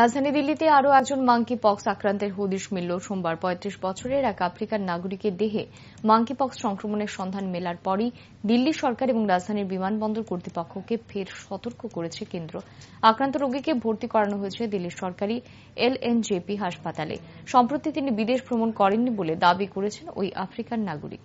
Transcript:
রাজধানী দিল্লিতে আরও একজন মাঙ্কি পক্স আক্রান্তের হদিশ মিলল সোমবার পঁয়ত্রিশ বছরের এক আফ্রিকান নাগরিকের দেহে মাঙ্কি পক্স সংক্রমণের সন্ধান মেলার পরই দিল্লি সরকার এবং রাজধানীর বিমানবন্দর কর্তৃপক্ষকে ফের সতর্ক করেছে কেন্দ্র আক্রান্ত রোগীকে ভর্তি করানো হয়েছে দিল্লির সরকারি এলএনজেপি হাসপাতালে সম্প্রতি তিনি বিদেশ ভ্রমণ করেননি বলে দাবি করেছেন ওই আফ্রিকান নাগরিক